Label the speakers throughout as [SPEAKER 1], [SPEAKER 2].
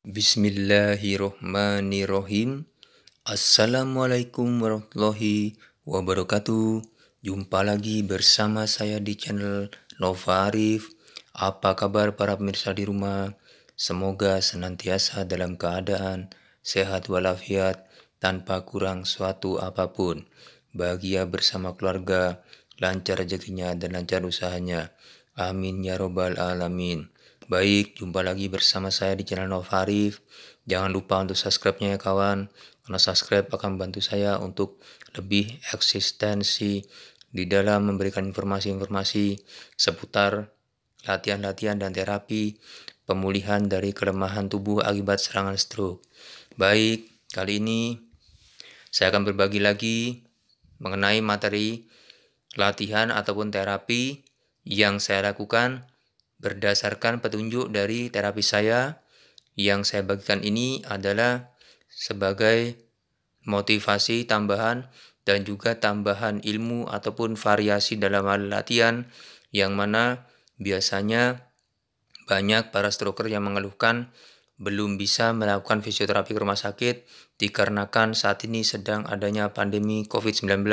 [SPEAKER 1] Bismillahirrohmanirrohim. Assalamualaikum warahmatullahi wabarakatuh. Jumpa lagi bersama saya di channel Nova Arif. Apa kabar para pemirsa di rumah? Semoga senantiasa dalam keadaan sehat walafiat tanpa kurang suatu apapun. Bahagia bersama keluarga, lancar rezekinya dan lancar usahanya. Amin ya robbal alamin. Baik, jumpa lagi bersama saya di channel Nova Arif. Jangan lupa untuk subscribe-nya ya kawan, karena subscribe akan membantu saya untuk lebih eksistensi di dalam memberikan informasi-informasi seputar latihan-latihan dan terapi pemulihan dari kelemahan tubuh akibat serangan stroke. Baik, kali ini saya akan berbagi lagi mengenai materi latihan ataupun terapi yang saya lakukan berdasarkan petunjuk dari terapi saya yang saya bagikan ini adalah sebagai motivasi tambahan dan juga tambahan ilmu ataupun variasi dalam hal latihan yang mana biasanya banyak para stroker yang mengeluhkan belum bisa melakukan fisioterapi ke rumah sakit dikarenakan saat ini sedang adanya pandemi COVID-19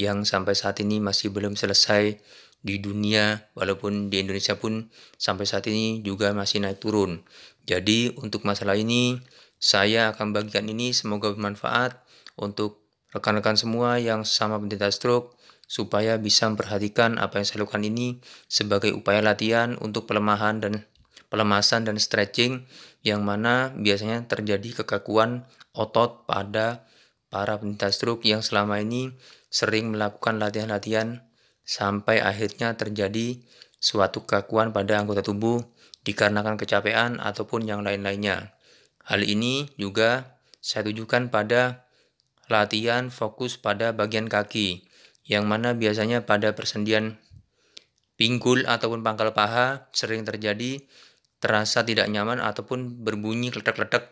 [SPEAKER 1] yang sampai saat ini masih belum selesai di dunia walaupun di Indonesia pun sampai saat ini juga masih naik turun. Jadi untuk masalah ini saya akan bagikan ini semoga bermanfaat untuk rekan-rekan semua yang sama penderita stroke supaya bisa memperhatikan apa yang saya lakukan ini sebagai upaya latihan untuk pelemahan dan pelemasan dan stretching yang mana biasanya terjadi kekakuan otot pada para penderita stroke yang selama ini sering melakukan latihan-latihan sampai akhirnya terjadi suatu kekakuan pada anggota tubuh dikarenakan kecapean ataupun yang lain-lainnya. Hal ini juga saya tujukan pada latihan fokus pada bagian kaki, yang mana biasanya pada persendian pinggul ataupun pangkal paha sering terjadi terasa tidak nyaman ataupun berbunyi letak-letak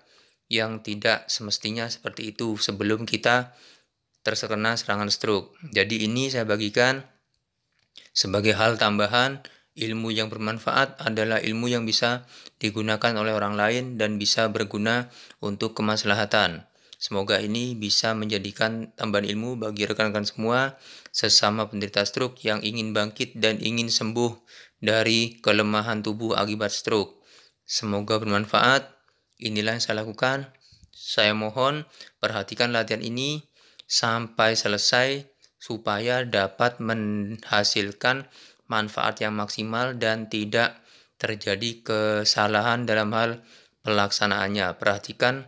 [SPEAKER 1] yang tidak semestinya seperti itu sebelum kita terkena serangan stroke. Jadi ini saya bagikan sebagai hal tambahan, ilmu yang bermanfaat adalah ilmu yang bisa digunakan oleh orang lain dan bisa berguna untuk kemaslahatan. Semoga ini bisa menjadikan tambahan ilmu bagi rekan-rekan semua sesama penderita stroke yang ingin bangkit dan ingin sembuh dari kelemahan tubuh akibat stroke. Semoga bermanfaat. Inilah yang saya lakukan. Saya mohon perhatikan latihan ini sampai selesai supaya dapat menghasilkan manfaat yang maksimal dan tidak terjadi kesalahan dalam hal pelaksanaannya. Perhatikan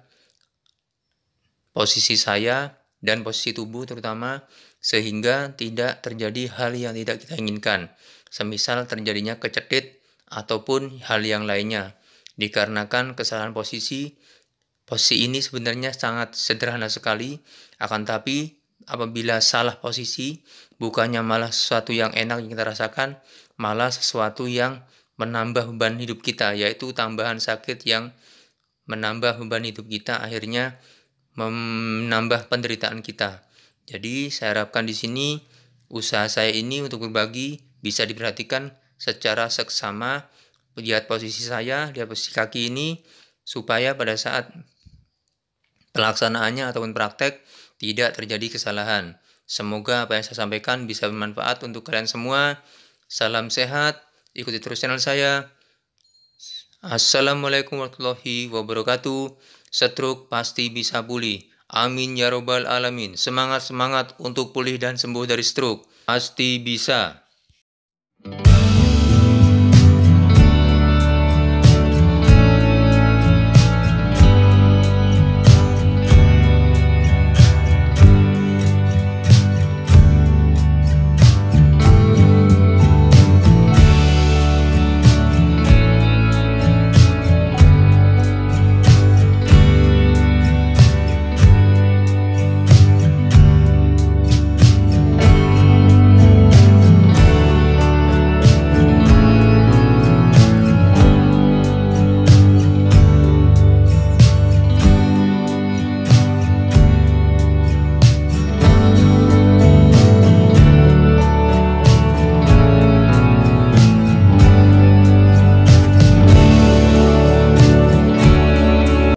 [SPEAKER 1] posisi saya dan posisi tubuh terutama sehingga tidak terjadi hal yang tidak kita inginkan. Semisal terjadinya kecetit ataupun hal yang lainnya. Dikarenakan kesalahan posisi, posisi ini sebenarnya sangat sederhana sekali, akan tapi apabila salah posisi, bukannya malah sesuatu yang enak yang kita rasakan, malah sesuatu yang menambah beban hidup kita, yaitu tambahan sakit yang menambah beban hidup kita, akhirnya menambah penderitaan kita. Jadi saya harapkan di sini usaha saya ini untuk berbagi bisa diperhatikan secara seksama, lihat posisi saya, di posisi kaki ini, supaya pada saat pelaksanaannya ataupun praktek tidak terjadi kesalahan. Semoga apa yang saya sampaikan bisa bermanfaat untuk kalian semua. Salam sehat, ikuti terus channel saya. Assalamualaikum warahmatullahi wabarakatuh. Setruk pasti bisa pulih. Amin ya robbal alamin. Semangat-semangat untuk pulih dan sembuh dari stroke. Pasti bisa.